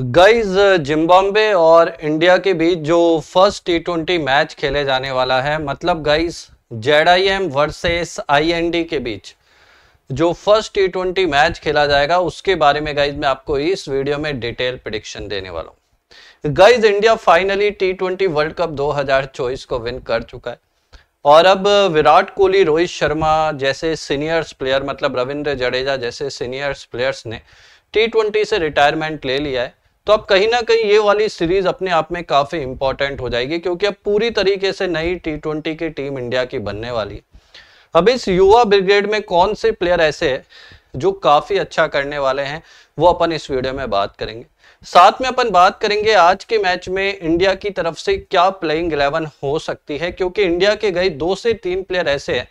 guys Zimbabwe uh, और India के बीच जो फर्स्ट टी ट्वेंटी मैच खेले जाने वाला है मतलब guys Z I M versus I N D के बीच जो फर्स्ट टी ट्वेंटी मैच खेला जाएगा उसके बारे में गाइज मैं आपको इस वीडियो में डिटेल प्रडिक्शन देने वाला हूँ guys India finally T twenty world cup 2024 को विन कर चुका है और अब uh, विराट कोहली रोहित शर्मा जैसे सीनियर्स प्लेयर मतलब रविंद्र जडेजा जैसे सीनियर्स प्लेयर्स ने टी ट्वेंटी से रिटायरमेंट ले लिया है तो अब कहीं ना कहीं ये वाली सीरीज अपने आप में काफी इंपॉर्टेंट हो जाएगी क्योंकि अब पूरी तरीके से नई टी ट्वेंटी की टीम इंडिया की बनने वाली है अब इस युवा ब्रिगेड में कौन से प्लेयर ऐसे है जो काफी अच्छा करने वाले हैं वो अपन इस वीडियो में बात करेंगे साथ में अपन बात करेंगे आज के मैच में इंडिया की तरफ से क्या प्लेइंग इलेवन हो सकती है क्योंकि इंडिया के गए दो से तीन प्लेयर ऐसे हैं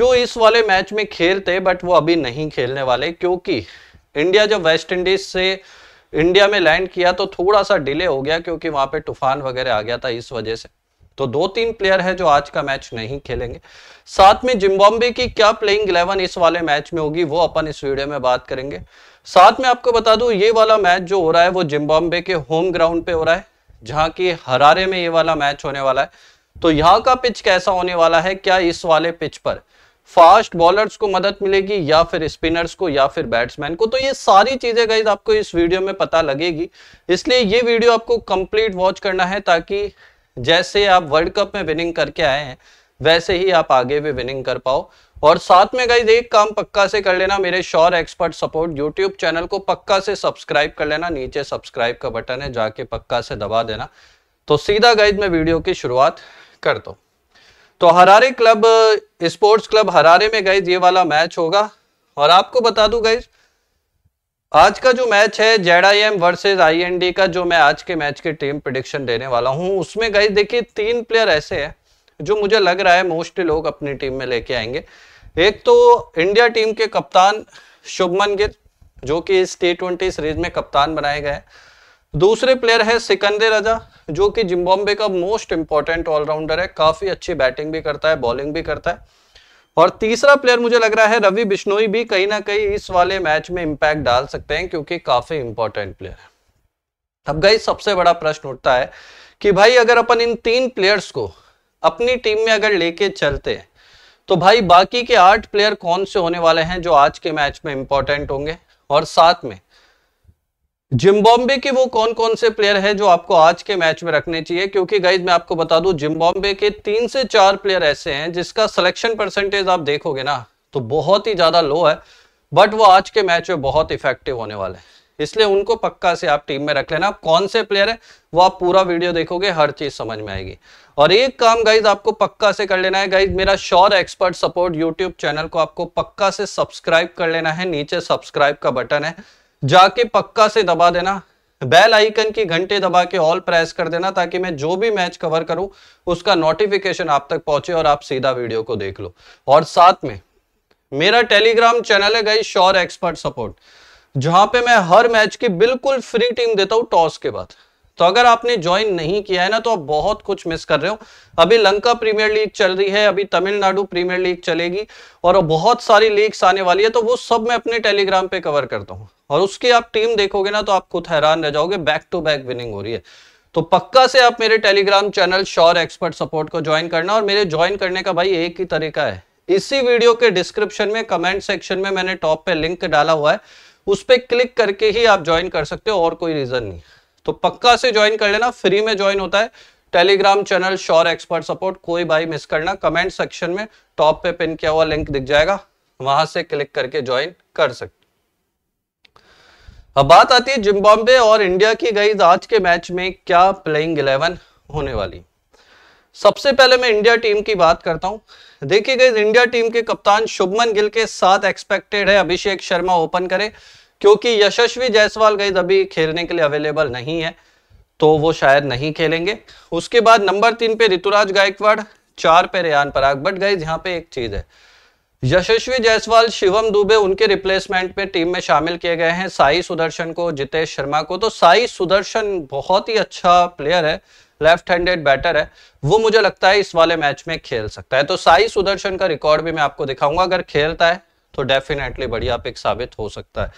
जो इस वाले मैच में खेलते बट वो अभी नहीं खेलने वाले क्योंकि इंडिया जब वेस्ट इंडीज से इंडिया में लैंड किया तो थोड़ा सा डिले हो गया क्योंकि वहां पे तूफान वगैरह आ गया था इस वजह से तो दो तीन प्लेयर है जो आज का मैच नहीं खेलेंगे साथ में जिम्बाब्वे की क्या प्लेइंग इलेवन इस वाले मैच में होगी वो अपन इस वीडियो में बात करेंगे साथ में आपको बता दू ये वाला मैच जो हो रहा है वो जिम्बाब्वे के होम ग्राउंड पे हो रहा है जहां की हरारे में ये वाला मैच होने वाला है तो यहाँ का पिच कैसा होने वाला है क्या इस वाले पिच पर फास्ट बॉलर्स को मदद मिलेगी या फिर स्पिनर्स को या फिर बैट्समैन को तो ये सारी चीजें गाइज आपको इस वीडियो में पता लगेगी इसलिए ये वीडियो आपको कंप्लीट वॉच करना है ताकि जैसे आप वर्ल्ड कप में विनिंग करके आए हैं वैसे ही आप आगे भी विनिंग कर पाओ और साथ में गाइज एक काम पक्का से कर लेना मेरे sure expert support YouTube channel को पक्का से सब्सक्राइब कर लेना नीचे सब्सक्राइब का बटन है जाके पक्का से दबा देना तो सीधा गाइज में वीडियो की शुरुआत कर दो तो Harare club sports club Harare में गाइज ये वाला मैच होगा और आपको बता दू गई आज का जो मैच है Z I M versus I N D का जो मैं आज के मैच की टीम प्रडिक्शन देने वाला हूं उसमें गई देखिए तीन प्लेयर ऐसे हैं जो मुझे लग रहा है मोस्टली लोग अपनी टीम में लेके आएंगे एक तो इंडिया टीम के कप्तान शुभमन गिल जो कि इस टी ट्वेंटी सीरीज में कप्तान बनाए गए दूसरे प्लेयर है सिकंदर रजा जो कि जिम्बाब्वे का मोस्ट इंपॉर्टेंट ऑलराउंडर है काफी अच्छी बैटिंग भी करता है बॉलिंग भी करता है और तीसरा प्लेयर मुझे लग रहा है रवि बिश्नोई भी कहीं ना कहीं इस वाले मैच में इंपैक्ट डाल सकते हैं क्योंकि काफी इंपॉर्टेंट प्लेयर है अब गई सबसे बड़ा प्रश्न उठता है कि भाई अगर अपन इन तीन प्लेयर्स को अपनी टीम में अगर लेके चलते हैं तो भाई बाकी के आठ प्लेयर कौन से होने वाले हैं जो आज के मैच में इंपॉर्टेंट होंगे और साथ में जिम्बाब्वे के वो कौन कौन से प्लेयर हैं जो आपको आज के मैच में रखने चाहिए क्योंकि गाइज मैं आपको बता दूं जिम्बाब्वे के तीन से चार प्लेयर ऐसे हैं जिसका सिलेक्शन परसेंटेज आप देखोगे ना तो बहुत ही ज्यादा लो है बट वो आज के मैच में बहुत इफेक्टिव होने वाले हैं इसलिए उनको पक्का से आप टीम में रख लेना कौन से प्लेयर है वो आप पूरा वीडियो देखोगे हर चीज समझ में आएगी और एक काम गाइज आपको पक्का से कर लेना है गाइज मेरा sure expert support YouTube channel को आपको पक्का से सब्सक्राइब कर लेना है नीचे सब्सक्राइब का बटन है जाके पक्का से दबा देना बेल आइकन की घंटे दबा के ऑल प्रेस कर देना ताकि मैं जो भी मैच कवर करूं उसका नोटिफिकेशन आप तक पहुंचे और आप सीधा वीडियो को देख लो और साथ में मेरा टेलीग्राम चैनल है गई श्योर एक्सपर्ट सपोर्ट जहां पे मैं हर मैच की बिल्कुल फ्री टीम देता हूं टॉस के बाद तो अगर आपने ज्वाइन नहीं किया है ना तो आप बहुत कुछ मिस कर रहे हो अभी लंका प्रीमियर लीग चल रही है अभी तमिलनाडु प्रीमियर लीग चलेगी और बहुत सारी लीग्स आने वाली है तो वो सब मैं अपने टेलीग्राम पे कवर करता हूँ और उसकी आप टीम देखोगे ना तो आप खुद हैरान रह जाओगे बैक टू बैक विनिंग हो रही है तो पक्का से आप मेरे Telegram channel sure expert support को ज्वाइन करना और मेरे ज्वाइन करने का भाई एक ही तरीका है इसी वीडियो के डिस्क्रिप्शन में कमेंट सेक्शन में मैंने टॉप पे लिंक डाला हुआ है उस पर क्लिक करके ही आप ज्वाइन कर सकते हो और कोई रीजन नहीं तो पक्का से ज्वाइन कर लेना फ्री में ज्वाइन होता है Telegram channel sure expert support कोई भाई मिस करना कमेंट सेक्शन में टॉप पे पिन किया हुआ लिंक दिख जाएगा वहां से क्लिक करके ज्वाइन कर सकते अब बात आती है जिम्बाब्वे और इंडिया की गई आज के मैच में क्या प्लेइंग इलेवन होने वाली सबसे पहले मैं इंडिया टीम की बात करता हूं देखिए गई इंडिया टीम के कप्तान शुभमन गिल के साथ एक्सपेक्टेड है अभिषेक शर्मा ओपन करे क्योंकि यशस्वी जायसवाल गई अभी खेलने के लिए अवेलेबल नहीं है तो वो शायद नहीं खेलेंगे उसके बाद नंबर तीन पे ऋतुराज गायकवाड़ चार पे रेयान पराग बट गई यहाँ पे एक चीज है यशस्वी जायसवाल शिवम दुबे उनके रिप्लेसमेंट पे टीम में शामिल किए गए हैं साई सुदर्शन को जितेश शर्मा को तो साई सुदर्शन बहुत ही अच्छा प्लेयर है लेफ्ट हैंडेड बैटर है वो मुझे लगता है इस वाले मैच में खेल सकता है तो साई सुदर्शन का रिकॉर्ड भी मैं आपको दिखाऊंगा अगर खेलता है तो डेफिनेटली बढ़िया पिक साबित हो सकता है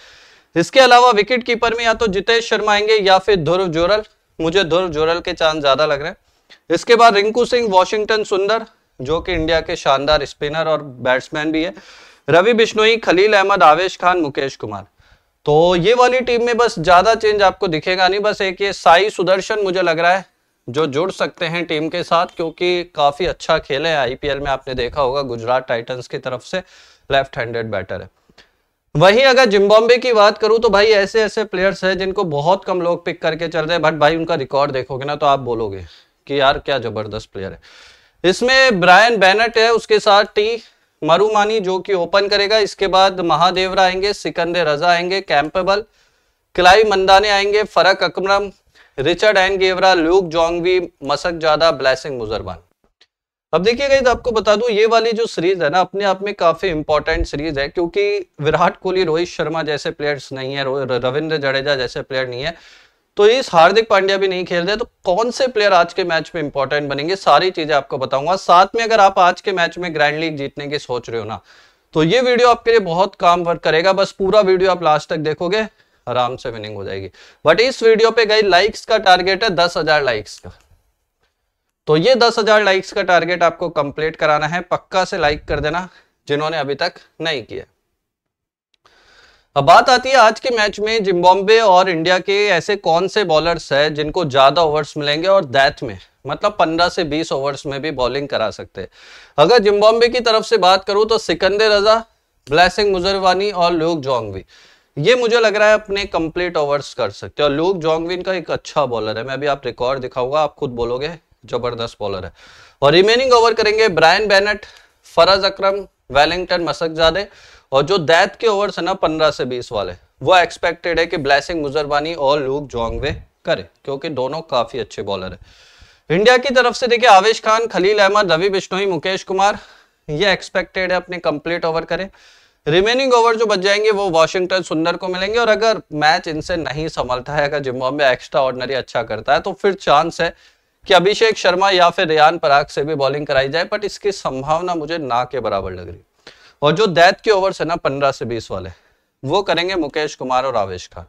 इसके अलावा विकेट कीपर में या तो जितेश शर्मा आएंगे या फिर ध्रुव जोरल मुझे ध्रुव जोरल के चांस ज्यादा लग रहे हैं इसके बाद रिंकू सिंह वॉशिंगटन सुंदर जो कि इंडिया के शानदार स्पिनर और बैट्समैन भी है रवि बिश्नोई खलील अहमद आवेश खान मुकेश कुमार तो ये वाली टीम में बस ज्यादा चेंज आपको दिखेगा नहीं बस एक ये साई सुदर्शन मुझे लग रहा है जो जुड़ सकते हैं टीम के साथ क्योंकि काफी अच्छा खेल है आईपीएल में आपने देखा होगा गुजरात टाइटंस की तरफ से लेफ्ट हैंडेड बैटर है वहीं अगर जिम्बाब्वे की बात करूं तो भाई ऐसे ऐसे प्लेयर्स हैं जिनको बहुत कम लोग पिक करके चल रहे हैं बट भाई उनका रिकॉर्ड देखोगे ना तो आप बोलोगे कि यार क्या जबरदस्त प्लेयर है इसमें ब्रायन बैनट है उसके साथ टी मरुमानी जो कि ओपन करेगा इसके बाद महादेवरा आएंगे सिकंदर रजा आएंगे कैंपेबल क्लाई मंदाने आएंगे Faraz Akram Richard Ngarava Luke Jongwe Masakadza blessing मुजरबान अब देखिए गई आपको बता दूं ये वाली जो सीरीज है ना अपने आप में काफी इंपॉर्टेंट सीरीज है क्योंकि विराट कोहली रोहित शर्मा जैसे प्लेयर्स नहीं है रविंद्र जडेजा जैसे प्लेयर नहीं है तो इस हार्दिक पांड्या भी नहीं खेल रहे तो कौन से प्लेयर आज के मैच में इंपॉर्टेंट बनेंगे सारी चीजें आपको बताऊंगा साथ में अगर आप आज के मैच में ग्रैंड लीग जीतने की सोच रहे हो ना तो ये वीडियो आपके लिए बहुत काम वर्क करेगा बस पूरा वीडियो आप लास्ट तक देखोगे आराम से विनिंग हो जाएगी बट इस वीडियो पे गई लाइक्स का टारगेट है दस हजार लाइक्स का तो ये दस हजार लाइक्स का टारगेट आपको कंप्लीट कराना है पक्का से लाइक कर देना जिन्होंने अभी तक नहीं किया अब बात आती है आज के मैच में जिम्बाब्वे और इंडिया के ऐसे कौन से बॉलर्स हैं जिनको ज्यादा ओवर्स मिलेंगे और दैथ में मतलब 15 से 20 ओवर्स में भी बॉलिंग करा सकते हैं अगर जिम्बाब्वे की तरफ से बात करूं तो सिकंदर रजा ब्लैसिंग मुजरवानी और लूक जोंगवी ये मुझे लग रहा है अपने कंप्लीट ओवर्स कर सकते हैं और लूक जोंगवी का एक अच्छा बॉलर है मैं अभी आप रिकॉर्ड दिखाऊंगा आप खुद बोलोगे जबरदस्त बॉलर है और रिमेनिंग ओवर करेंगे Brian Bennett Faraz Akram Wellington Masakadza और जो दैत के ओवर है ना पंद्रह से बीस वाले वो एक्सपेक्टेड है कि ब्लैसिंग मुजरबानी और लूक जोंगवे करे क्योंकि दोनों काफी अच्छे बॉलर है इंडिया की तरफ से देखिए आवेश खान खलील अहमद रवि बिश्नोई मुकेश कुमार ये एक्सपेक्टेड है अपने कंप्लीट ओवर करें रिमेनिंग ओवर जो बच जाएंगे वो वॉशिंगटन सुंदर को मिलेंगे और अगर मैच इनसे नहीं संभलता है अगर जिम्बाब्वे एक्स्ट्रा ऑर्डनरी अच्छा करता है तो फिर चांस है कि अभिषेक शर्मा या फिर रियान पराग से भी बॉलिंग कराई जाए बट इसकी संभावना मुझे ना के बराबर लग रही और जो दैत के ओवर है ना पंद्रह से बीस वाले वो करेंगे मुकेश कुमार और आवेश खान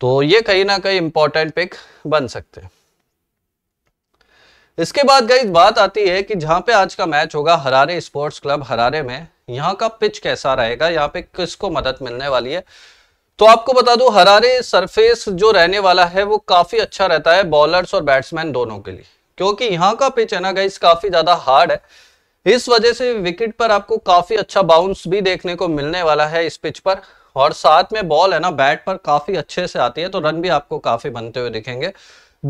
तो ये कहीं ना कहीं इंपॉर्टेंट पिक बन सकते इसके बाद गई बात आती है कि जहां पे आज का मैच होगा हरारे स्पोर्ट्स क्लब हरारे में यहाँ का पिच कैसा रहेगा यहाँ पे किसको मदद मिलने वाली है तो आपको बता दूं हरारे सरफेस जो रहने वाला है वो काफी अच्छा रहता है बॉलर्स और बैट्समैन दोनों के लिए क्योंकि यहाँ का पिच है ना गाइस काफी ज्यादा हार्ड है इस वजह से विकेट पर आपको काफी अच्छा बाउंस भी देखने को मिलने वाला है इस पिच पर और साथ में बॉल है ना बैट पर काफी अच्छे से आती है तो रन भी आपको काफी बनते हुए दिखेंगे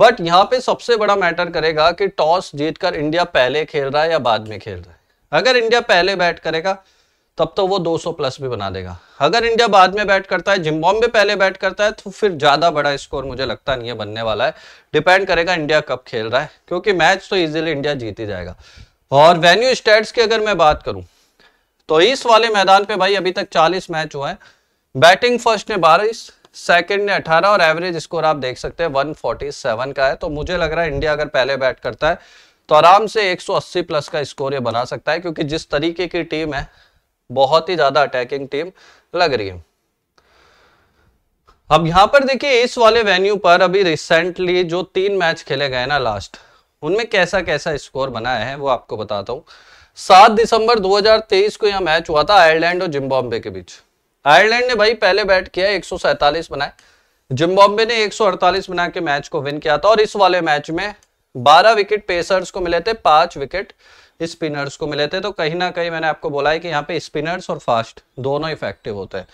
बट यहाँ पे सबसे बड़ा मैटर करेगा कि टॉस जीतकर इंडिया पहले खेल रहा है या बाद में खेल रहा है अगर इंडिया पहले बैट करेगा तब तो वो 200 प्लस भी बना देगा अगर इंडिया बाद में बैट करता है जिम्बॉम्बे पहले बैट करता है तो फिर ज़्यादा बड़ा स्कोर मुझे लगता नहीं है बनने वाला है डिपेंड करेगा इंडिया कब खेल रहा है क्योंकि मैच तो ईजिली इंडिया जीत ही जाएगा और वेन्यू स्टेट्स की अगर मैं बात करूँ तो इस वाले मैदान पे भाई अभी तक 40 मैच हुए हैं बैटिंग फर्स्ट ने बारह सेकंड ने 18 और एवरेज स्कोर आप देख सकते हैं 147 का है तो मुझे लग रहा है इंडिया अगर पहले बैट करता है तो आराम से 180 प्लस का स्कोर ये बना सकता है क्योंकि जिस तरीके की टीम है बहुत ही ज्यादा अटैकिंग टीम लग रही है अब यहां पर देखिए इस वाले वेन्यू पर अभी रिसेंटली जो तीन मैच खेले गए ना लास्ट उनमें कैसा कैसा स्कोर बनाया है वो आपको बताता हूं सात दिसंबर 2023 को यह मैच हुआ था आयरलैंड और जिम्बाब्वे के बीच आयरलैंड ने भाई पहले बैट किया एक बनाए जिम्बाब्वे ने 148 बना के मैच को विन किया था और इस वाले मैच में 12 विकेट पेसर्स को मिले थे पांच विकेट स्पिनर्स को मिले थे तो कहीं ना कहीं मैंने आपको बोला है कि यहाँ पे स्पिनर्स और फास्ट दोनों इफेक्टिव होते हैं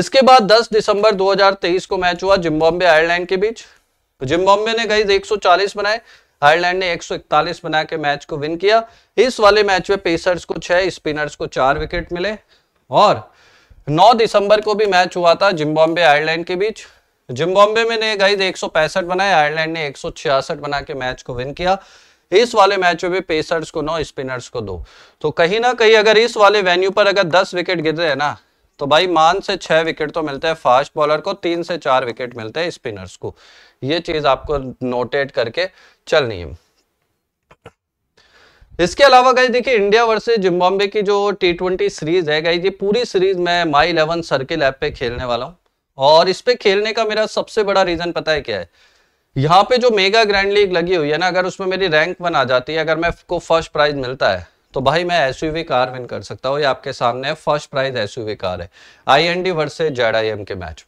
इसके बाद 10 दिसंबर 2023 को मैच हुआ जिम्बाब्वे आयरलैंड के बीच जिम्बाब्वे ने गई 140 बनाए आयरलैंड ने 141 बना के मैच को विन किया इस वाले मैच में पेसर्स को छह स्पिनर्स को चार विकेट मिले और 9 दिसंबर को भी मैच हुआ था जिम्बाब्वे आयरलैंड के बीच जिम्बाब्वे में ने गई एक सौ बनाए आयरलैंड ने एक बना के मैच को विन किया इस वाले मैच में भी पेसर्स को नौ स्पिनर्स को दो तो कहीं ना कहीं अगर इस वाले वेन्यू पर अगर दस विकेट गिर रहे हैं ना तो भाई मान से छह विकेट तो मिलते हैं फास्ट बॉलर को तीन से चार विकेट मिलते हैं स्पिनर्स को ये चीज आपको नोटेट करके चलनी है इसके अलावा गई देखिए इंडिया वर्सेस जिम्बाब्वे की जो टी ट्वेंटी सीरीज है गई ये पूरी सीरीज मैं माई इलेवन सर्किल ऐप पे खेलने वाला हूँ और इस पे खेलने का मेरा सबसे बड़ा रीजन पता है क्या है यहाँ पे जो मेगा ग्रैंड लीग लगी हुई है ना अगर उसमें मेरी रैंक वन आ जाती है अगर मैं को फर्स्ट प्राइज मिलता है तो भाई मैं एस कार विन कर सकता हूँ ये आपके सामने फर्स्ट प्राइज एस कार है I N D Z I M के मैच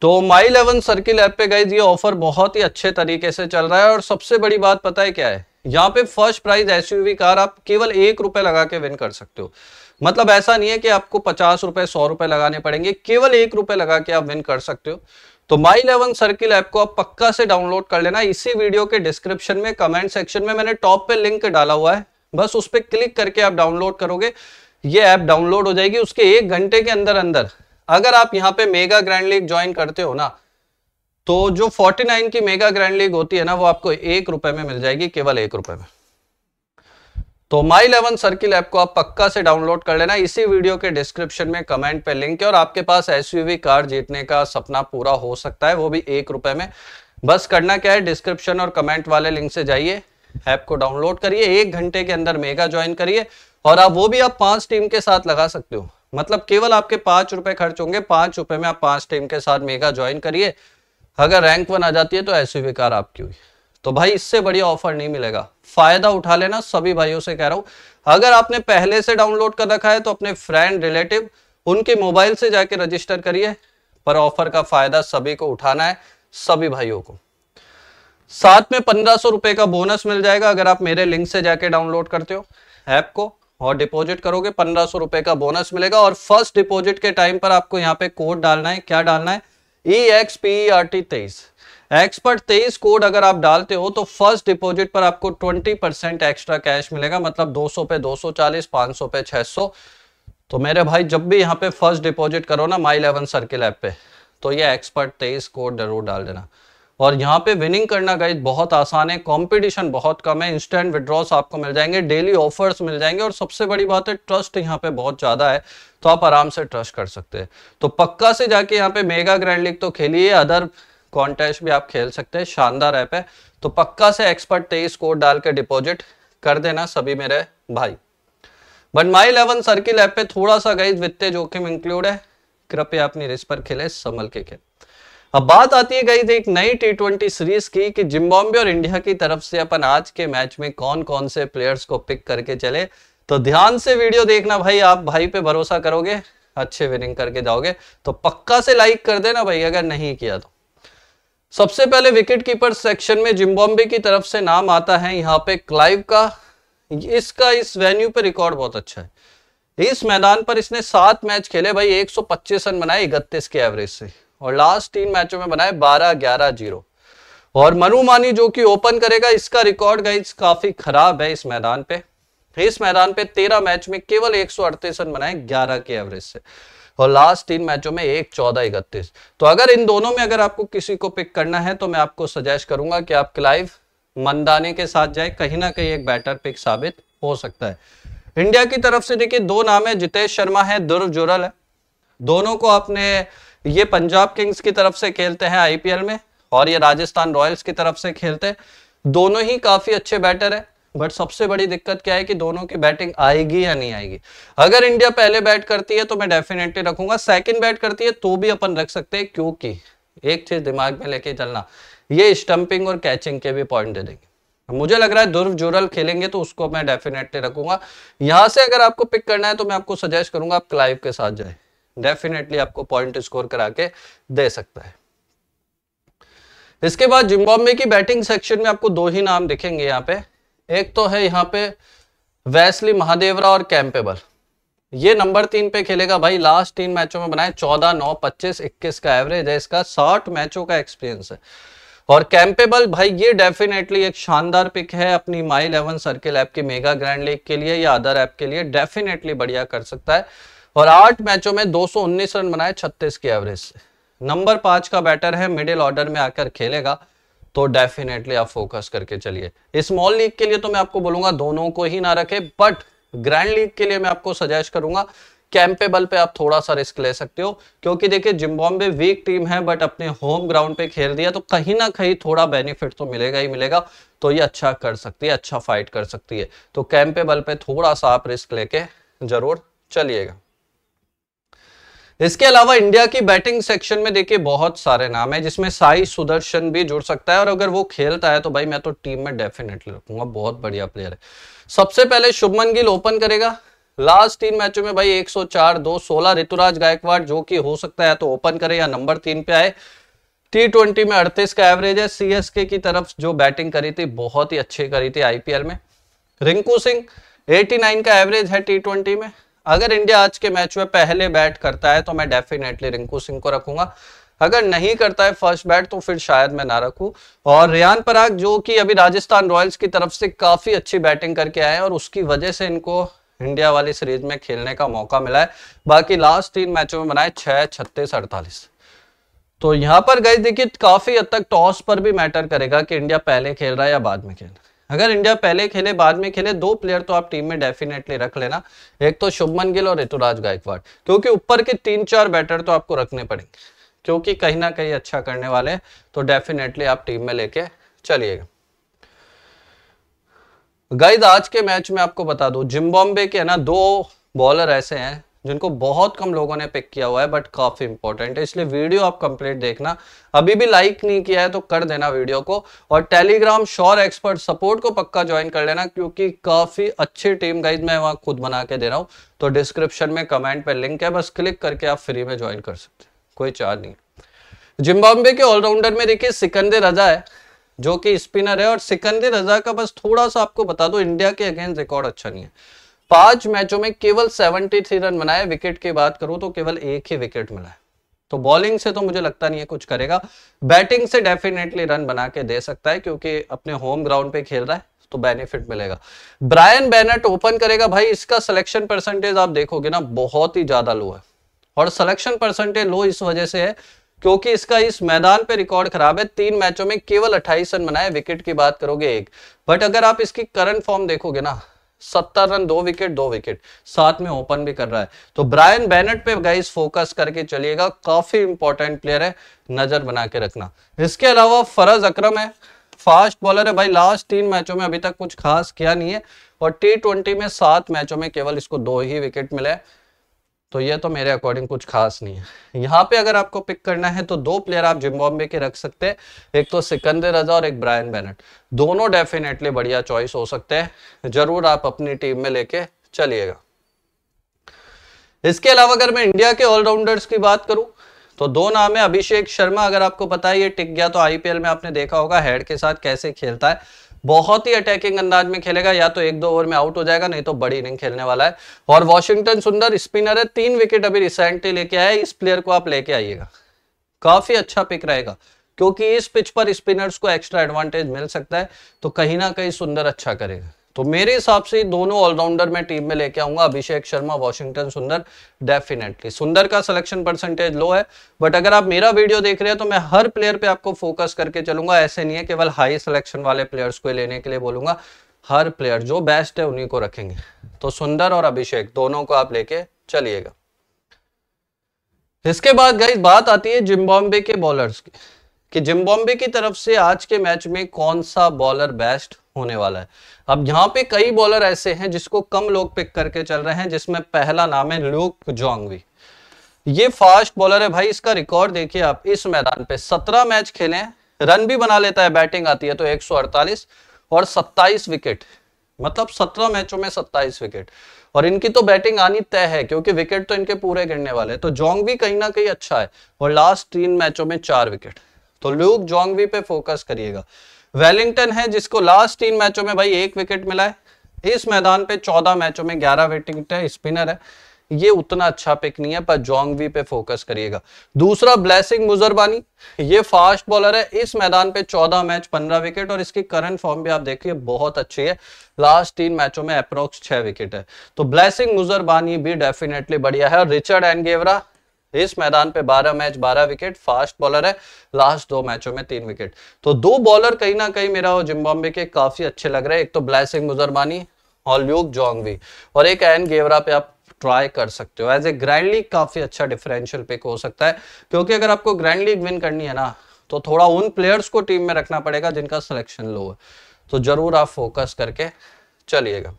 तो माई इलेवन सर्किल ऐप पे गई ये ऑफर बहुत ही अच्छे तरीके से चल रहा है और सबसे बड़ी बात पता है क्या है यहाँ पे फर्स्ट प्राइज एस कार आप केवल एक रुपए लगा के विन कर सकते हो मतलब ऐसा नहीं है कि आपको पचास रुपए सौ रुपए लगाने पड़ेंगे केवल एक रुपए लगा के आप विन कर सकते हो तो माई इलेवन सर्किल ऐप को आप पक्का से डाउनलोड कर लेना इसी वीडियो के डिस्क्रिप्शन में कमेंट सेक्शन में मैंने टॉप पे लिंक डाला हुआ है बस उस पर क्लिक करके आप डाउनलोड करोगे ये ऐप डाउनलोड हो जाएगी उसके एक घंटे के अंदर अंदर अगर आप यहाँ पे मेगा ग्रैंड लीग ज्वाइन करते हो ना तो जो 49 की मेगा ग्रैंड लीग होती है ना वो आपको एक रुपए में मिल जाएगी केवल एक रुपए में तो माई इलेवन सर्किल ऐप को आप पक्का से डाउनलोड कर लेना इसी वीडियो के डिस्क्रिप्शन में कमेंट पे लिंक है और आपके पास एसयूवी कार जीतने का सपना पूरा हो सकता है वो भी एक रुपए में बस करना क्या है डिस्क्रिप्शन और कमेंट वाले लिंक से जाइए ऐप को डाउनलोड करिए एक घंटे के अंदर मेगा ज्वाइन करिए और आप वो भी आप पांच टीम के साथ लगा सकते हो मतलब केवल आपके पांच रुपए खर्च होंगे पांच रुपए में आप पांच टीम के साथ मेगा ज्वाइन करिए अगर रैंक वन आ जाती है तो ऐसी कार आपकी हुई तो भाई इससे बढ़िया ऑफर नहीं मिलेगा फायदा उठा लेना सभी भाइयों से कह रहा हूं अगर आपने पहले से डाउनलोड कर रखा है तो अपने फ्रेंड रिलेटिव उनके मोबाइल से जाके रजिस्टर करिए पर ऑफर का फायदा सभी को उठाना है सभी भाइयों को साथ में पंद्रह सौ रुपए का बोनस मिल जाएगा अगर आप मेरे लिंक से जाके डाउनलोड करते हो ऐप को और डिपॉजिट करोगे पंद्रह सौ रुपए का बोनस मिलेगा और फर्स्ट डिपॉजिट के टाइम पर आपको यहाँ पे कोड डालना है क्या डालना है E X P R T तेईस एक्सपर्ट तेईस कोड अगर आप डालते हो तो फर्स्ट डिपॉजिट पर आपको 20 परसेंट एक्स्ट्रा कैश मिलेगा मतलब 200 पे 240 500 पे 600 तो मेरे भाई जब भी यहाँ पे फर्स्ट डिपॉजिट करो ना माई इलेवन सर्किल ऐप पे तो ये एक्सपर्ट तेईस कोड जरूर डाल देना और यहाँ पे विनिंग करना गाइज बहुत आसान है कॉम्पिटिशन बहुत कम है इंस्टेंट विड्रॉस आपको मिल जाएंगे डेली ऑफर्स मिल जाएंगे और सबसे बड़ी बात है ट्रस्ट यहाँ पे बहुत ज़्यादा है तो आप आराम से ट्रस्ट कर सकते हैं तो पक्का से जाके यहाँ पे मेगा ग्रैंड लीग तो खेलिए अदर कॉन्टेस्ट भी आप खेल सकते हैं शानदार ऐप है तो पक्का से एक्सपर्ट तेईस कोड डाल के डिपोजिट कर देना सभी मेरे भाई but my eleven circle app पे थोड़ा सा गई वित्तीय जोखिम इंक्लूड है कृपया अपनी रिस्क पर खेले संभल के खेल अब बात आती है गई एक नई टी ट्वेंटी सीरीज की कि जिम्बाब्वे और इंडिया की तरफ से अपन आज के मैच में कौन कौन से प्लेयर्स को पिक करके चले तो ध्यान से वीडियो देखना भाई आप भाई पे भरोसा करोगे अच्छे विनिंग करके जाओगे तो पक्का से लाइक कर देना भाई अगर नहीं किया तो सबसे पहले विकेट कीपर सेक्शन में जिम्बॉम्बे की तरफ से नाम आता है यहाँ पे क्लाइव का इसका इस वेन्यू पे रिकॉर्ड बहुत अच्छा है इस मैदान पर इसने सात मैच खेले भाई 125 रन बनाए इकतीस के एवरेज से और लास्ट तीन मैचों में बनाए 12 11 जीरो और मनु मानी जो कि ओपन करेगा इसका रिकॉर्ड गाइज काफी खराब है इस मैदान पे इस मैदान पे तेरह मैच में केवल एक रन बनाए ग्यारह के एवरेज से और लास्ट तीन मैचों में एक चौदह इकतीस तो अगर इन दोनों में अगर आपको किसी को पिक करना है तो मैं आपको सजेस्ट करूंगा कि आप क्लाइव मंदाने के साथ जाए कहीं ना कहीं एक बेटर पिक साबित हो सकता है इंडिया की तरफ से देखिए दो नाम है जितेश शर्मा है ध्रुव जुरल है दोनों को आपने ये पंजाब किंग्स की तरफ से खेलते हैं आईपीएल में और ये राजस्थान रॉयल्स की तरफ से खेलते हैं दोनों ही काफी अच्छे बैटर है बट सबसे बड़ी दिक्कत क्या है कि दोनों की बैटिंग आएगी या नहीं आएगी अगर इंडिया पहले बैट करती है तो मैं डेफिनेटली रखूंगा सेकंड बैट करती है तो भी अपन रख सकते हैं क्योंकि एक चीज दिमाग में लेके चलना ये स्टंपिंग और कैचिंग के भी पॉइंट दे देंगे मुझे लग रहा है ध्रुव जुरल खेलेंगे तो उसको मैं डेफिनेटली रखूंगा यहां से अगर आपको पिक करना है तो मैं आपको सजेस्ट करूंगा आप क्लाइव के साथ जाए डेफिनेटली आपको पॉइंट स्कोर करा के दे सकता है इसके बाद जिम्बाब्वे की बैटिंग सेक्शन में आपको दो ही नाम दिखेंगे यहाँ पे एक तो है यहाँ पे वैसली महादेवरा और कैंपेबल ये नंबर तीन पे खेलेगा भाई लास्ट तीन मैचों में बनाए चौदह नौ पच्चीस इक्कीस का एवरेज है इसका साठ मैचों का एक्सपीरियंस है और कैंपेबल भाई ये डेफिनेटली एक शानदार पिक है अपनी माई इलेवन सर्किल ऐप की मेगा ग्रैंड लीग के लिए या अदर ऐप के लिए डेफिनेटली बढ़िया कर सकता है और आठ मैचों में 219 रन बनाए 36 की एवरेज से नंबर पांच का बैटर है मिडिल ऑर्डर में आकर खेलेगा तो डेफिनेटली आप फोकस करके चलिए स्मॉल लीग के लिए तो मैं आपको बोलूंगा दोनों को ही ना रखें बट ग्रैंड लीग के लिए मैं आपको सजेस्ट करूंगा कैंपेबल पे आप थोड़ा सा रिस्क ले सकते हो क्योंकि देखिए जिम्बॉम्बे वीक टीम है बट अपने होम ग्राउंड पे खेल दिया तो कहीं ना कहीं थोड़ा बेनिफिट तो मिलेगा ही मिलेगा तो ये अच्छा कर सकती है अच्छा फाइट कर सकती है तो कैंपेबल पे थोड़ा सा आप रिस्क लेके जरूर चलिएगा इसके अलावा इंडिया की बैटिंग सेक्शन में देखिए बहुत सारे नाम है जिसमें साई सुदर्शन भी जुड़ सकता है और अगर वो खेलता है तो भाई मैं तो टीम में डेफिनेटली रखूंगा बहुत बढ़िया प्लेयर है सबसे पहले शुभमन गिल ओपन करेगा लास्ट तीन मैचों में भाई 104 दो सोलह ऋतुराज गायकवाड़ जो कि हो सकता है तो ओपन करे या नंबर तीन पे आए टी ट्वेंटी में अड़तीस का एवरेज है सीएसके की तरफ जो बैटिंग करी थी बहुत ही अच्छी करी थी आईपीएल में रिंकू सिंह 89 का एवरेज है टी ट्वेंटी में अगर इंडिया आज के मैच में पहले बैट करता है तो मैं डेफिनेटली रिंकू सिंह को रखूंगा अगर नहीं करता है फर्स्ट बैट तो फिर शायद मैं ना रखूं और रियान पराग जो कि अभी राजस्थान रॉयल्स की तरफ से काफी अच्छी बैटिंग करके आए हैं और उसकी वजह से इनको इंडिया वाली सीरीज में खेलने का मौका मिला है बाकी लास्ट तीन मैचों में बनाए छह छत्तीस अड़तालीस तो यहां पर गए देखिए काफी हद तक टॉस पर भी मैटर करेगा कि इंडिया पहले खेल रहा है या बाद में खेल रहा है अगर इंडिया पहले खेले बाद में खेले दो प्लेयर तो आप टीम में डेफिनेटली रख लेना एक तो शुभमन गिल और ऋतुराज गायकवाड़ क्योंकि ऊपर के तीन चार बैटर तो आपको रखने पड़ेंगे क्योंकि कहीं ना कहीं अच्छा करने वाले तो डेफिनेटली आप टीम में लेके चलिएगा गाइज आज के मैच में आपको बता दो जिम्बॉम्बे के ना दो बॉलर ऐसे हैं जिनको बहुत कम लोगों ने पिक किया हुआ है बट काफ़ी इंपॉर्टेंट है इसलिए वीडियो आप कंप्लीट देखना अभी भी लाइक नहीं किया है तो कर देना वीडियो को और टेलीग्राम श्योर एक्सपर्ट सपोर्ट को पक्का ज्वाइन कर लेना क्योंकि काफ़ी अच्छी टीम गाइज मैं वहां खुद बना के दे रहा हूँ तो डिस्क्रिप्शन में कमेंट पर लिंक है बस क्लिक करके आप फ्री में ज्वाइन कर सकते हैं कोई चार्ज नहीं जिम्बाब्वे के ऑलराउंडर में देखिए सिकंदर रजा है जो कि स्पिनर है और सिकंदर रजा का बस थोड़ा सा आपको बता दो इंडिया के अगेंस्ट रिकॉर्ड अच्छा नहीं है पांच मैचों में केवल 73 रन बनाए विकेट की बात करूं तो केवल एक ही विकेट मिला है तो बॉलिंग से तो मुझे लगता नहीं है कुछ करेगा बैटिंग से डेफिनेटली रन बना के दे सकता है क्योंकि अपने होम ग्राउंड पे खेल रहा है तो बेनिफिट मिलेगा ब्रायन बेनेट ओपन करेगा भाई इसका सिलेक्शन परसेंटेज आप देखोगे ना बहुत ही ज्यादा लो है और सिलेक्शन परसेंटेज लो इस वजह से है क्योंकि इसका इस मैदान पे रिकॉर्ड खराब है तीन मैचों में केवल 28 रन बनाए विकेट की बात करोगे एक बट अगर आप इसकी करंट फॉर्म देखोगे ना सत्तर रन दो विकेट दो विकेट साथ में ओपन भी कर रहा है तो ब्रायन बैनट पे गाइस फोकस करके चलिएगा काफी इंपॉर्टेंट प्लेयर है नजर बना के रखना इसके अलावा फरज अक्रम है फास्ट बॉलर है भाई लास्ट तीन मैचों में अभी तक कुछ खास किया नहीं है और टी ट्वेंटी में सात मैचों में केवल इसको दो ही विकेट मिले हैं तो ये तो मेरे अकॉर्डिंग कुछ खास नहीं है यहाँ पे अगर आपको पिक करना है तो दो प्लेयर आप जिम्बॉम्बे के रख सकते हैं एक तो सिकंदर रजा और एक ब्रायन बेनेट दोनों डेफिनेटली बढ़िया चॉइस हो सकते हैं जरूर आप अपनी टीम में लेके चलिएगा इसके अलावा अगर मैं इंडिया के ऑलराउंडर्स की बात करूं तो दो नाम है अभिषेक शर्मा अगर आपको पता है ये टिक गया तो आईपीएल में आपने देखा होगा हेड के साथ कैसे खेलता है बहुत ही अटैकिंग अंदाज में खेलेगा या तो एक दो ओवर में आउट हो जाएगा नहीं तो बड़ी इनिंग खेलने वाला है और वॉशिंगटन सुंदर स्पिनर है तीन विकेट अभी रिसेंटली लेके आया इस प्लेयर को आप लेके आइएगा काफी अच्छा पिक रहेगा क्योंकि इस पिच पर स्पिनर्स को एक्स्ट्रा एडवांटेज मिल सकता है तो कहीं ना कहीं सुंदर अच्छा करेगा तो मेरे हिसाब से दोनों ऑलराउंडर मैं टीम में लेके आऊंगा अभिषेक शर्मा वॉशिंगटन सुंदर डेफिनेटली सुंदर का सिलेक्शन परसेंटेज लो है बट अगर आप मेरा वीडियो देख रहे हैं तो मैं हर प्लेयर पे आपको फोकस करके चलूंगा ऐसे नहीं है केवल हाई सिलेक्शन वाले प्लेयर्स को लेने के लिए बोलूंगा हर प्लेयर जो बेस्ट है उन्हीं को रखेंगे तो सुंदर और अभिषेक दोनों को आप लेके चलिएगा इसके बाद गई बात आती है जिम्बाब्वे के बॉलर्स की कि जिम्बॉम्बे की तरफ से आज के मैच में कौन सा बॉलर बेस्ट होने वाला है अब यहाँ पे कई बॉलर ऐसे हैं जिसको कम लोग पिक करके चल रहे हैं जिसमें पहला नाम है लूक जोंगवी ये फास्ट बॉलर है भाई इसका रिकॉर्ड देखिए आप इस मैदान पे 17 मैच खेले रन भी बना लेता है बैटिंग आती है तो 148 और 27 विकेट मतलब 17 मैचों में 27 विकेट और इनकी तो बैटिंग आनी तय है क्योंकि विकेट तो इनके पूरे गिरने वाले तो जोंग भी कहीं ना कहीं अच्छा है और लास्ट तीन मैचों में चार विकेट तो ल्यूक जोंगवी पे फोकस करिएगा वेलिंगटन है जिसको लास्ट तीन मैचों में भाई एक विकेट मिला है इस मैदान पे चौदह मैचों में ग्यारह विकेट है स्पिनर है ये उतना अच्छा पिक नहीं है पर जोंगवी पे फोकस करिएगा दूसरा ब्लेसिंग मुजरबानी ये फास्ट बॉलर है इस मैदान पे 14 मैच 15 विकेट और इसकी करंट फॉर्म भी आप देखिए बहुत अच्छी है लास्ट तीन मैचों में अप्रोक्स छह विकेट है तो ब्लेसिंग मुजरबानी भी डेफिनेटली बढ़िया है और रिचर्ड एनगेवरा इस मैदान पे 12 मैच 12 विकेट फास्ट बॉलर है लास्ट दो मैचों में तीन विकेट तो दो बॉलर कहीं ना कहीं मेरा जिम्बाब्वे के काफी अच्छे लग रहे हैं एक तो ब्लैसिंग मुजरमानी और ल्यूक जोंगवी और एक एन गेवरा पे आप ट्राई कर सकते हो एज ए ग्रैंड लीग काफी अच्छा डिफरेंशियल पिक हो सकता है क्योंकि अगर आपको ग्रैंड लीग विन करनी है ना तो थोड़ा उन प्लेयर्स को टीम में रखना पड़ेगा जिनका सिलेक्शन लो है तो जरूर आप फोकस करके चलिएगा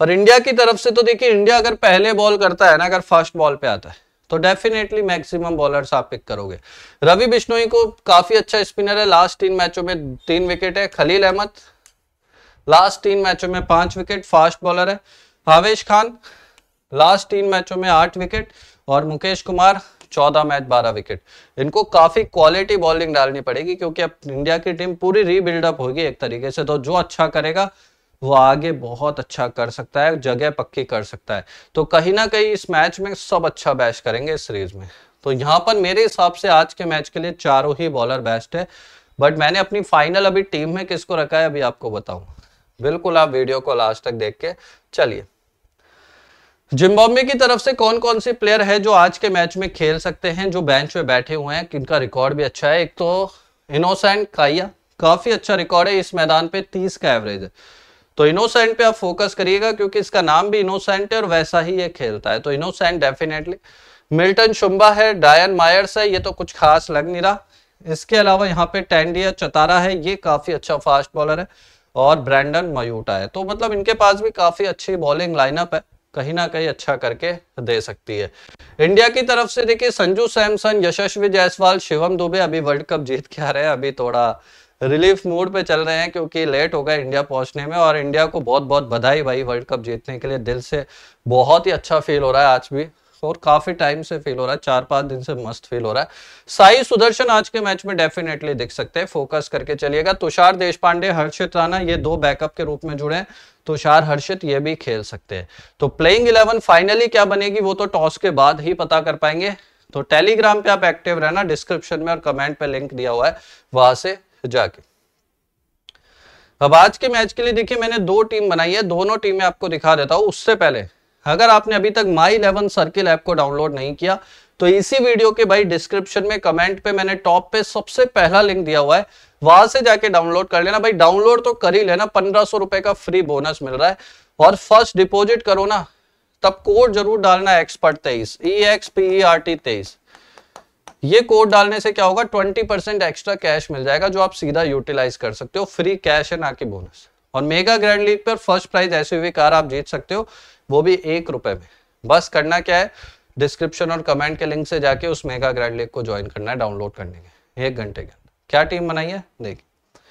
और इंडिया की तरफ से तो देखिए इंडिया अगर पहले बॉल करता है ना अगर फर्स्ट बॉल पे आता है तो डेफिनेटली मैक्सिमम बॉलर्स आप पिक करोगे रवि बिश्नोई को काफी अच्छा स्पिनर है लास्ट तीन मैचों में तीन विकेट है खलील अहमद लास्ट तीन मैचों में पांच विकेट फास्ट बॉलर है हावेश खान लास्ट तीन मैचों में आठ विकेट और मुकेश कुमार चौदह मैच बारह विकेट इनको काफी क्वालिटी बॉलिंग डालनी पड़ेगी क्योंकि अब इंडिया की टीम पूरी रीबिल्डअप होगी एक तरीके से तो जो अच्छा करेगा वो आगे बहुत अच्छा कर सकता है जगह पक्की कर सकता है तो कहीं ना कहीं इस मैच में सब अच्छा बैश करेंगे इस सीरीज में तो यहाँ पर मेरे हिसाब से आज के मैच के लिए चारों ही बॉलर बेस्ट है बट मैंने अपनी फाइनल अभी टीम में किसको रखा है अभी आपको बताऊं बिल्कुल आप वीडियो को लास्ट तक देख के चलिए जिम्बाब्वे की तरफ से कौन कौन से प्लेयर है जो आज के मैच में खेल सकते हैं जो बेंच में बैठे हुए हैं किनका रिकॉर्ड भी अच्छा है एक तो इनोसेंट काइया काफी अच्छा रिकॉर्ड है इस मैदान पे तीस का एवरेज है तो इनोसेंट पे आप फोकस करिएगा क्योंकि इसका नाम भी इनोसेंट है और वैसा ही ये खेलता है तो इनोसेंट डेफिनेटली मिल्टन शुम्बा है डायन मायर्स है ये तो कुछ खास लग नहीं रहा इसके अलावा यहाँ पे टेंडिया चतारा है ये काफी अच्छा फास्ट बॉलर है और ब्रैंडन मयूटा है तो मतलब इनके पास भी काफी अच्छी बॉलिंग लाइनअप है कहीं ना कहीं अच्छा करके दे सकती है इंडिया की तरफ से देखिए संजू सैमसन यशस्वी जायसवाल शिवम दुबे अभी वर्ल्ड कप जीत के आ रहे हैं अभी थोड़ा रिलीफ मोड पे चल रहे हैं क्योंकि लेट हो गया इंडिया पहुंचने में और इंडिया को बहुत बहुत बधाई भाई वर्ल्ड कप जीतने के लिए दिल से बहुत ही अच्छा फील हो रहा है आज भी और काफी टाइम से फील हो रहा है चार पांच दिन से मस्त फील हो रहा है साई सुदर्शन आज के मैच में डेफिनेटली दिख सकते हैं फोकस करके चलिएगा तुषार देश पांडे हर्षित राणा ये दो बैकअप के रूप में जुड़े तुषार हर्षित ये भी खेल सकते हैं तो प्लेइंग इलेवन फाइनली क्या बनेगी वो तो टॉस के बाद ही पता कर पाएंगे तो टेलीग्राम पे आप एक्टिव रहना डिस्क्रिप्शन में और कमेंट पे लिंक दिया हुआ है वहां से पे जाके अब आज के मैच के लिए देखिए मैंने दो टीम बनाई है दोनों टीमें आपको दिखा देता हूं उससे पहले अगर आपने अभी तक माई इलेवन सर्किल ऐप को डाउनलोड नहीं किया तो इसी वीडियो के भाई डिस्क्रिप्शन में कमेंट पे मैंने टॉप पे सबसे पहला लिंक दिया हुआ है वहां से जाके डाउनलोड कर लेना भाई डाउनलोड तो कर ही लेना पंद्रह सौ रुपए का फ्री बोनस मिल रहा है और फर्स्ट डिपोजिट करो ना तब कोड जरूर डालना एक्सपर्ट तेईस E X P E R T तेईस ये कोड डालने से क्या होगा 20% एक्स्ट्रा कैश मिल जाएगा जो आप सीधा यूटिलाइज कर सकते हो फ्री कैश है ना कि बोनस और मेगा ग्रैंड लीग पर फर्स्ट प्राइज एसयूवी कार आप जीत सकते हो वो भी एक रुपए में बस करना क्या है डिस्क्रिप्शन और कमेंट के लिंक से जाके उस मेगा ग्रैंड लीग को ज्वाइन करना है डाउनलोड करने के एक घंटे के क्या टीम बनाई है देखिए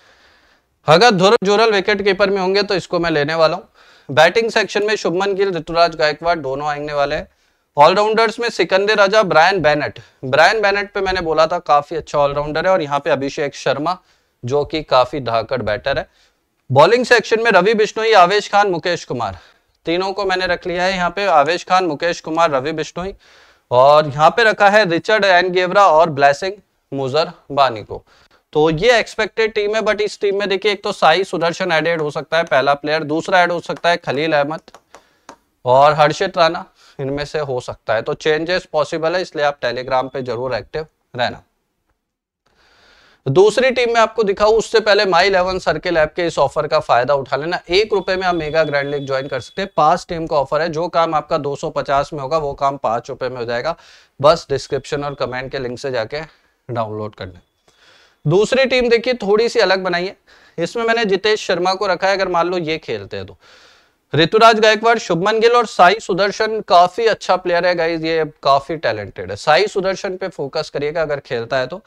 अगर धुर जुरल विकेट कीपर में होंगे तो इसको मैं लेने वाला हूँ बैटिंग सेक्शन में शुभमन गिल ऋतुराज गायकवाड़ दोनों आएंगे वाले हैं ऑलराउंडर्स में सिकंदे राजा ब्रायन बैनेट ब्रायन बैनेट पे मैंने बोला था काफी अच्छा ऑलराउंडर है और यहाँ पे अभिषेक शर्मा जो कि काफी धाकड़ बैटर है बॉलिंग सेक्शन में रवि बिश्नोई आवेश खान मुकेश कुमार तीनों को मैंने रख लिया है यहाँ पे आवेश खान मुकेश कुमार रवि बिश्नोई और यहाँ पे रखा है रिचर्ड एन गेवरा और ब्लैसिंग मुजर बानी को तो ये एक्सपेक्टेड टीम है बट इस टीम में देखिए एक तो साई सुदर्शन एड हो सकता है पहला प्लेयर दूसरा एड हो सकता है खलील अहमद और हर्षित राणा इनमें से हो सकता है तो चेंजेस पॉसिबल है इसलिए आप टेलीग्राम पे जरूर एक्टिव रहना दूसरी टीम में आपको दिखाऊं उससे पहले माई इलेवन सर्किल ऐप के इस ऑफर का फायदा उठा लेना एक रुपए में आप मेगा ग्रैंड लीग ज्वाइन कर सकते हैं पांच टीम का ऑफर है जो काम आपका 250 में होगा वो काम पांच रुपए में हो जाएगा बस डिस्क्रिप्शन और कमेंट के लिंक से जाके डाउनलोड कर ले दूसरी टीम देखिए थोड़ी सी अलग बनाइए इसमें मैंने जितेश शर्मा को रखा है अगर मान लो ये खेलते हैं तो ऋतुराज गायकवाड़ शुभमन गिल और साई सुदर्शन काफी अच्छा प्लेयर है गाइज ये काफी टैलेंटेड है साई सुदर्शन पे फोकस करिएगा अगर खेलता है तो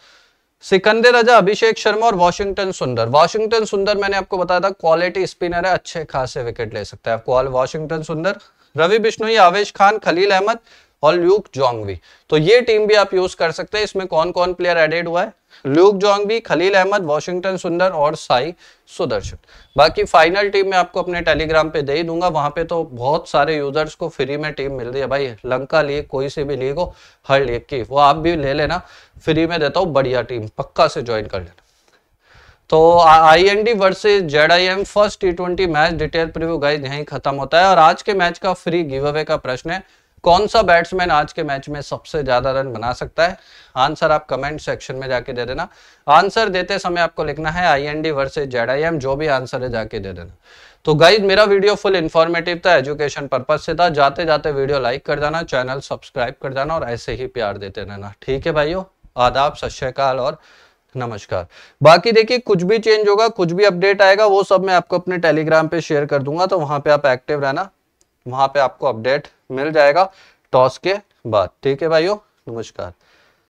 सिकंदर राजा अभिषेक शर्मा और वॉशिंगटन सुंदर वॉशिंगटन सुंदर मैंने आपको बताया था क्वालिटी स्पिनर है अच्छे खासे विकेट ले सकता है वॉशिंगटन सुंदर रवि बिश्नोई आवेश खान खलील अहमद और ल्यूक भी तो ये टीम भी आप यूज कर सकते हैं इसमें कौन कौन प्लेयर एडेड हुआ है ल्यूक भी खलील अहमद वॉशिंगटन सुंदर और साई सुदर्शन बाकी फाइनल टीम मैं आपको अपने टेलीग्राम पे दे ही दूंगा वहां पे तो बहुत सारे यूजर्स को फ्री में टीम मिल रही है भाई लंका लीग कोई से भी लीग हो हर लीग की वो आप भी ले लेना फ्री में देता हूँ बढ़िया टीम पक्का से ज्वाइन कर लेना तो I N D versus Z I M first T twenty match detail preview guys यहीं खत्म होता है और आज के मैच का फ्री गिव अवे का प्रश्न है कौन सा बैट्समैन आज के मैच में सबसे ज्यादा रन बना सकता है आंसर आप कमेंट सेक्शन में जाके दे देना आंसर देते समय आपको लिखना है I N D versus Z I M जो भी आंसर है जाके दे देना तो गाइज मेरा वीडियो फुल इन्फॉर्मेटिव था एजुकेशन पर्पज से था जाते जाते वीडियो लाइक कर जाना चैनल सब्सक्राइब कर जाना और ऐसे ही प्यार देते रहना ठीक है भाइयों आदाब सत श्रीकाल और नमस्कार बाकी देखिए कुछ भी चेंज होगा कुछ भी अपडेट आएगा वो सब मैं आपको अपने टेलीग्राम पे शेयर कर दूंगा तो वहां पे आप एक्टिव रहना वहां पे आपको अपडेट मिल जाएगा टॉस के बाद ठीक है भाइयों नमस्कार